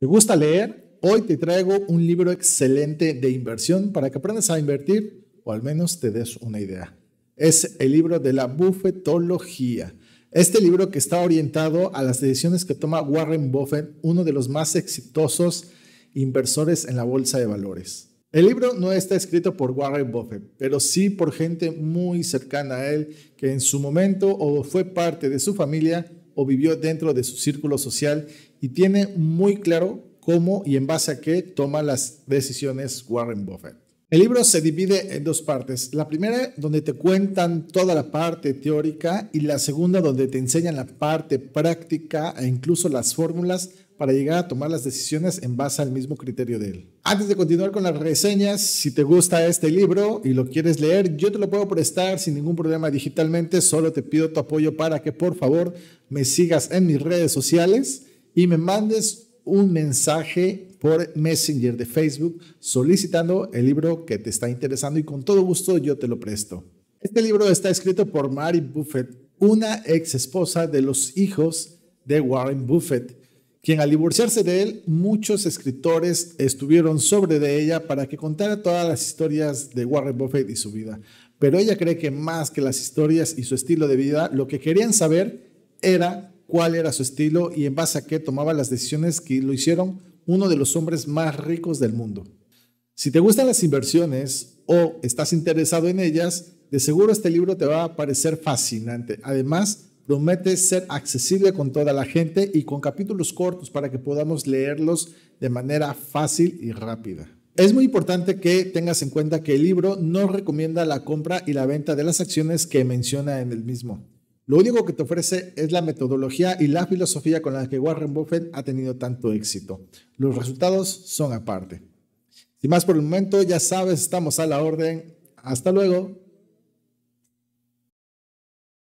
¿Te gusta leer? Hoy te traigo un libro excelente de inversión para que aprendas a invertir o al menos te des una idea. Es el libro de la bufetología. Este libro que está orientado a las decisiones que toma Warren Buffett, uno de los más exitosos inversores en la bolsa de valores. El libro no está escrito por Warren Buffett, pero sí por gente muy cercana a él que en su momento o fue parte de su familia o vivió dentro de su círculo social y tiene muy claro cómo y en base a qué toma las decisiones Warren Buffett. El libro se divide en dos partes. La primera donde te cuentan toda la parte teórica y la segunda donde te enseñan la parte práctica e incluso las fórmulas para llegar a tomar las decisiones en base al mismo criterio de él. Antes de continuar con las reseñas, si te gusta este libro y lo quieres leer, yo te lo puedo prestar sin ningún problema digitalmente, solo te pido tu apoyo para que por favor me sigas en mis redes sociales y me mandes un mensaje por Messenger de Facebook solicitando el libro que te está interesando y con todo gusto yo te lo presto. Este libro está escrito por Mary Buffett, una ex esposa de los hijos de Warren Buffett quien al divorciarse de él, muchos escritores estuvieron sobre de ella para que contara todas las historias de Warren Buffett y su vida. Pero ella cree que más que las historias y su estilo de vida, lo que querían saber era cuál era su estilo y en base a qué tomaba las decisiones que lo hicieron uno de los hombres más ricos del mundo. Si te gustan las inversiones o estás interesado en ellas, de seguro este libro te va a parecer fascinante. Además, Promete ser accesible con toda la gente y con capítulos cortos para que podamos leerlos de manera fácil y rápida. Es muy importante que tengas en cuenta que el libro no recomienda la compra y la venta de las acciones que menciona en el mismo. Lo único que te ofrece es la metodología y la filosofía con la que Warren Buffett ha tenido tanto éxito. Los resultados son aparte. Sin más por el momento, ya sabes, estamos a la orden. Hasta luego.